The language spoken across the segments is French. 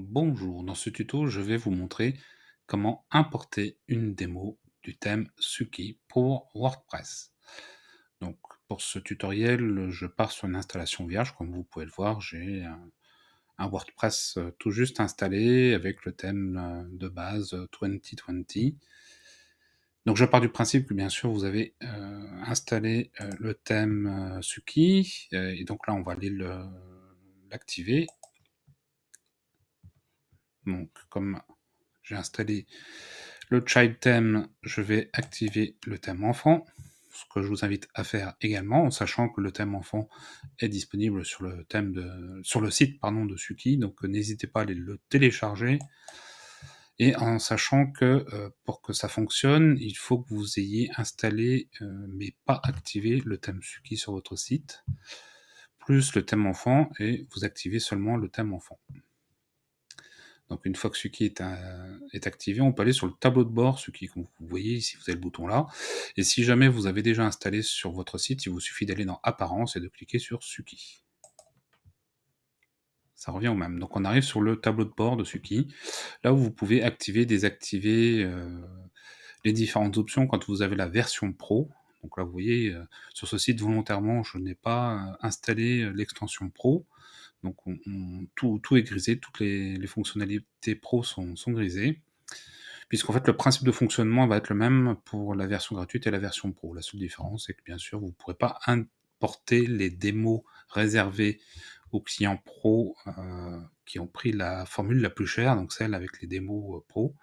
Bonjour, dans ce tuto je vais vous montrer comment importer une démo du thème Suki pour WordPress. Donc pour ce tutoriel je pars sur une installation vierge, comme vous pouvez le voir j'ai un, WordPress euh, tout juste installé avec le thème euh, de base 2020. Euh, donc je pars du principe que bien sûr vous avez installé le thème Suki et donc là on va aller l'activer donc, comme j'ai installé le child theme, je vais activer le thème enfant, ce que je vous invite à faire également, en sachant que le thème enfant est disponible sur le, sur le site pardon, de Suki, donc n'hésitez pas à aller le télécharger. Et en sachant que euh, pour que ça fonctionne, il faut que vous ayez installé, euh, mais pas activé, le thème Suki sur votre site, plus le thème enfant, et vous activez seulement le thème enfant. Donc une fois que Suki euh, est, activé, on peut aller sur le tableau de bord, Suki, comme vous voyez ici, vous avez le bouton là. Et si jamais vous avez déjà installé sur votre site, il vous suffit d'aller dans Apparence et de cliquer sur Suki. Ça revient au même. Donc on arrive sur le tableau de bord de Suki, là où vous pouvez activer, désactiver euh, les différentes options quand vous avez la version pro. Donc là, vous voyez, euh, sur ce site, volontairement, je n'ai pas installé l'extension pro. Donc tout, est grisé, toutes les, fonctionnalités pro sont, grisées, puisqu'en fait le principe de fonctionnement va être le même pour la version gratuite et la version pro. La seule différence, c'est que bien sûr, vous ne pourrez pas importer les démos réservées aux clients pro euh, qui ont pris la formule la plus chère, donc celle avec les démos euh, pro.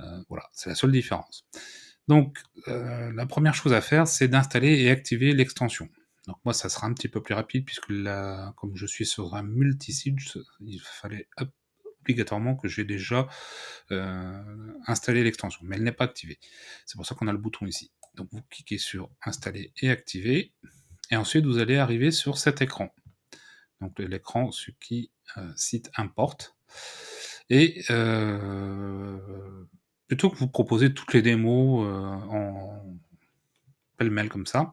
Euh, voilà, c'est la seule différence. Donc la première chose à faire, c'est d'installer et activer l'extension. Donc moi, ça sera un petit peu plus rapide puisque là, comme je suis sur un multisite, il fallait obligatoirement que j'ai déjà euh, installé l'extension, mais elle n'est pas activée. C'est pour ça qu'on a le bouton ici. Donc vous cliquez sur installer et activer, et ensuite vous allez arriver sur cet écran. Donc l'écran ce qui euh, site importe. Et euh, plutôt que vous proposer toutes les démos euh, en pêle-mêle comme ça,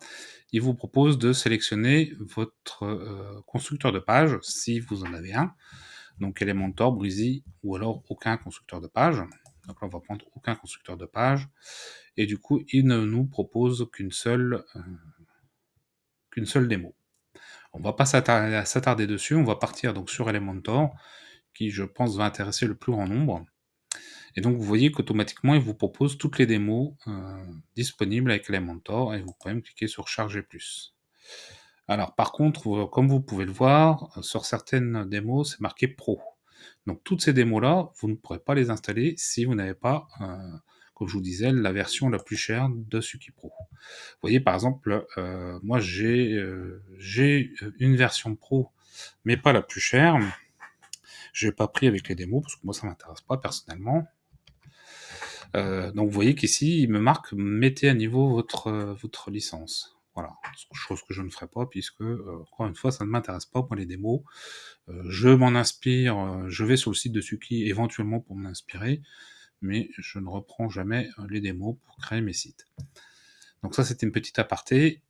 il vous propose de sélectionner votre euh, constructeur de page, si vous en avez un. Donc Elementor, Breezy, ou alors aucun constructeur de page. Donc là, on va prendre aucun constructeur de page. Et du coup, il ne nous propose qu'une seule, euh, qu'une seule démo. On va pas s'attarder dessus, on va partir donc sur Elementor, qui je pense va intéresser le plus grand nombre. Et donc, vous voyez qu'automatiquement, il vous propose toutes les démos euh, disponibles avec Elementor et vous pouvez même cliquer sur charger plus. Alors, par contre, comme vous pouvez le voir, euh, sur certaines démos, c'est marqué pro. Donc, toutes ces démos-là, vous ne pourrez pas les installer si vous n'avez pas, euh, comme je vous disais, la version la plus chère de Suki Pro. Vous voyez, par exemple, moi, j'ai une version pro, mais pas la plus chère. Je n'ai pas pris avec les démos parce que moi, ça ne m'intéresse pas personnellement. Euh, donc vous voyez qu'ici, il me marque mettez à niveau votre, euh, votre licence. Voilà, chose que je ne ferai pas puisque, euh, encore une fois, ça ne m'intéresse pas, pour les démos. je m'en inspire, je vais sur le site de Suki éventuellement pour m'inspirer, mais je ne reprends jamais les démos pour créer mes sites. Donc ça, c'était une petite aparté.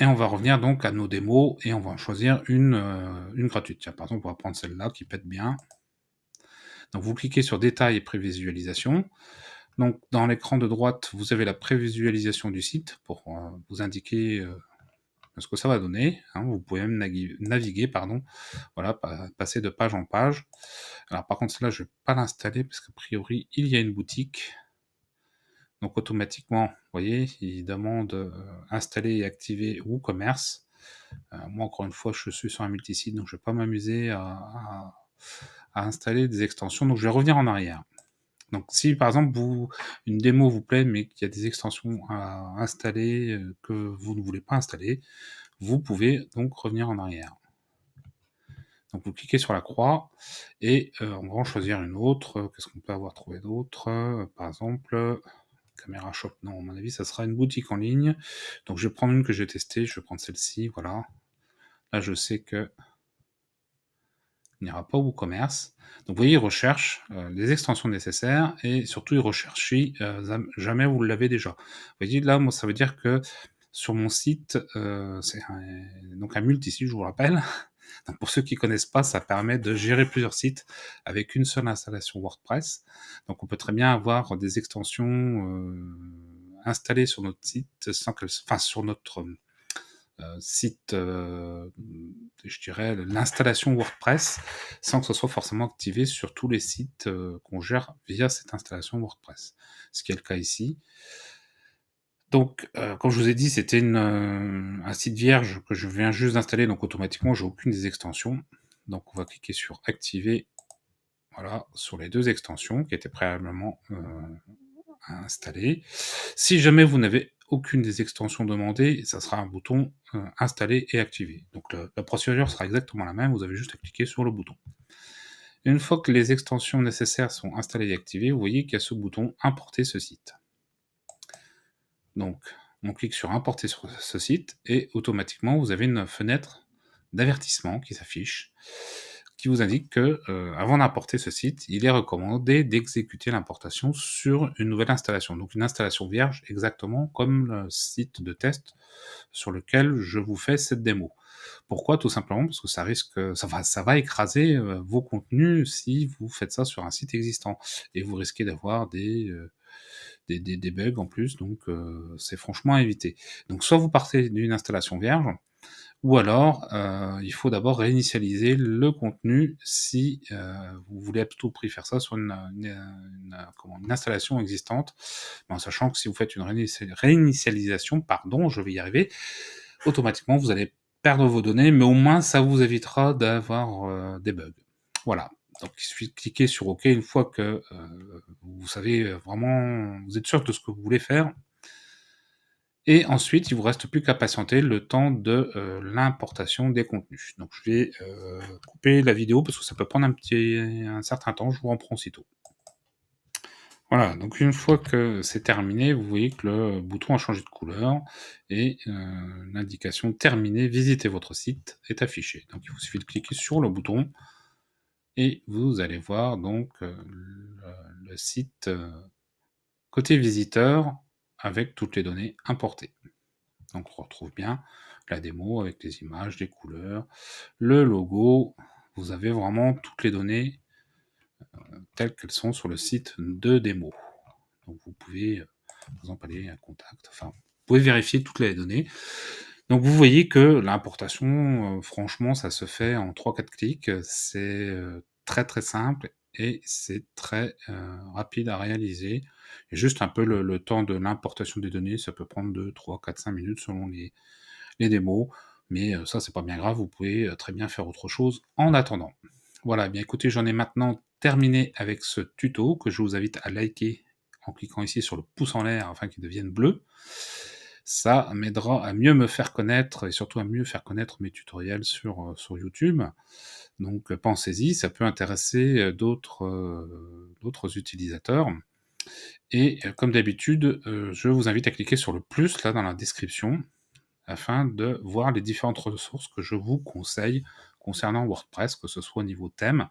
Et on va revenir donc à nos démos et on va choisir une, une gratuite. Tiens, par exemple, on va prendre celle-là qui pète bien. Donc vous cliquez sur détails et prévisualisation. Donc dans l'écran de droite, vous avez la prévisualisation du site pour euh, vous indiquer euh, ce que ça va donner. Hein. Vous pouvez même naviguer, pardon, voilà, passer de page en page. Alors par contre, cela, je ne vais pas l'installer parce qu'a priori, il y a une boutique. Donc automatiquement, vous voyez, il demande euh, installer et activer WooCommerce. moi, encore une fois, je suis sur un multisite, donc je ne vais pas m'amuser à, installer des extensions. Donc je vais revenir en arrière. Donc si par exemple vous, une démo vous plaît mais qu'il y a des extensions à installer euh, que vous ne voulez pas installer, vous pouvez donc revenir en arrière. Donc vous cliquez sur la croix et euh, on va en choisir une autre. Euh, qu'est-ce qu'on peut avoir trouvé d'autre Par exemple, caméra shop. Non, à mon avis, ça sera une boutique en ligne. Donc je vais prendre une que j'ai testée. Je vais prendre celle-ci. Voilà. Là, je sais que n'ira pas au WooCommerce. Donc, vous voyez, il recherche euh, les extensions nécessaires et surtout, il recherche si euh, jamais vous l'avez déjà. Vous voyez, là, moi, ça veut dire que sur mon site, euh, c'est donc un multisite, je vous rappelle. pour ceux qui connaissent pas, ça permet de gérer plusieurs sites avec une seule installation WordPress. Donc, on peut très bien avoir des extensions installées sur notre site sans que, enfin, sur notre euh, site, euh, je dirais, l'installation WordPress, sans que ce soit forcément activé sur tous les sites euh, qu'on gère via cette installation WordPress, ce qui est le cas ici. Donc, comme je vous ai dit, c'était un site vierge que je viens juste d'installer, donc automatiquement, j'ai aucune des extensions. Donc, on va cliquer sur activer, voilà, sur les deux extensions qui étaient préalablement installées. Si jamais vous n'avez aucune des extensions demandées et ça sera un bouton euh, installé et activé. Donc la procédure sera exactement la même, vous avez juste à cliquer sur le bouton. Une fois que les extensions nécessaires sont installées et activées, vous voyez qu'il y a ce bouton importer ce site. Donc on clique sur importer ce site et automatiquement vous avez une fenêtre d'avertissement qui s'affiche qui vous indique que, euh, avant d'importer ce site, il est recommandé d'exécuter l'importation sur une nouvelle installation. Donc une installation vierge, exactement comme le site de test sur lequel je vous fais cette démo. Pourquoi Tout simplement parce que ça risque, ça va, ça va écraser euh, vos contenus si vous faites ça sur un site existant et vous risquez d'avoir des euh, des, bugs en plus, donc c'est franchement à éviter. Donc soit vous partez d'une installation vierge, ou alors euh, il faut d'abord réinitialiser le contenu si euh, vous voulez à tout prix faire ça sur une, installation existante, en sachant que si vous faites une réinitialisation, pardon, je vais y arriver, automatiquement vous allez perdre vos données, mais au moins ça vous évitera d'avoir euh, des bugs. Voilà. Donc il suffit de cliquer sur OK une fois que vous savez vraiment, vous êtes sûr de ce que vous voulez faire, et ensuite, il vous reste plus qu'à patienter le temps de euh, l'importation des contenus. Donc je vais euh, couper la vidéo parce que ça peut prendre un, petit, certain temps, je vous en prends aussitôt. Voilà, donc une fois que c'est terminé, vous voyez que le bouton a changé de couleur et euh, l'indication Terminé, visitez votre site est affichée. Donc il vous suffit de cliquer sur le bouton et vous allez voir donc le site côté visiteur avec toutes les données importées. Donc on retrouve bien la démo avec les images, les couleurs, le logo. Vous avez vraiment toutes les données euh, telles qu'elles sont sur le site de démo. Donc vous pouvez, par euh, exemple, aller à contact. Enfin, vous pouvez vérifier toutes les données. Donc vous voyez que l'importation, euh, franchement, ça se fait en 3-4 clics. C'est très très simple et c'est très euh, rapide à réaliser. juste un peu le, temps de l'importation des données, ça peut prendre 2, 3, 4, 5 minutes selon les, démos. Mais euh, ça, c'est pas bien grave, vous pouvez euh, très bien faire autre chose en attendant. Voilà, eh bien écoutez, j'en ai maintenant terminé avec ce tuto que je vous invite à liker en cliquant ici sur le pouce en l'air afin qu'il devienne bleu. Ça m'aidera à mieux me faire connaître et surtout à mieux faire connaître mes tutoriels sur, sur YouTube. Donc euh, pensez-y, ça peut intéresser euh, euh, d'autres utilisateurs. Et comme d'habitude, je vous invite à cliquer sur le plus là dans la description afin de voir les différentes ressources que je vous conseille concernant WordPress, que ce soit au niveau thème.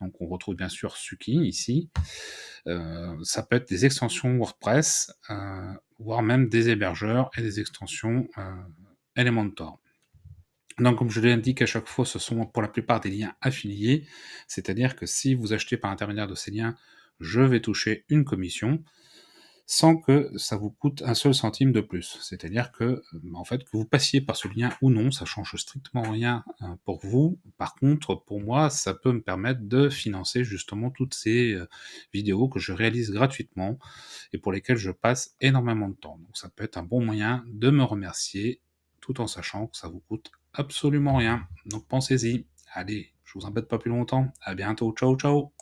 Donc on retrouve bien sûr Suki ici. ça peut être des extensions WordPress, voire même des hébergeurs et des extensions Elementor. Donc, comme je l'ai indiqué à chaque fois, ce sont pour la plupart des liens affiliés, c'est-à-dire que si vous achetez par intermédiaire de ces liens, je vais toucher une commission sans que ça vous coûte un seul centime de plus. C'est-à-dire que, euh, en fait, que vous passiez par ce lien ou non, ça change strictement rien hein, pour vous. Par contre, pour moi, ça peut me permettre de financer justement toutes ces euh, vidéos que je réalise gratuitement et pour lesquelles je passe énormément de temps. Donc, ça peut être un bon moyen de me remercier tout en sachant que ça vous coûte absolument rien. Donc pensez-y. Allez, je vous embête pas plus longtemps. À bientôt. Ciao, ciao.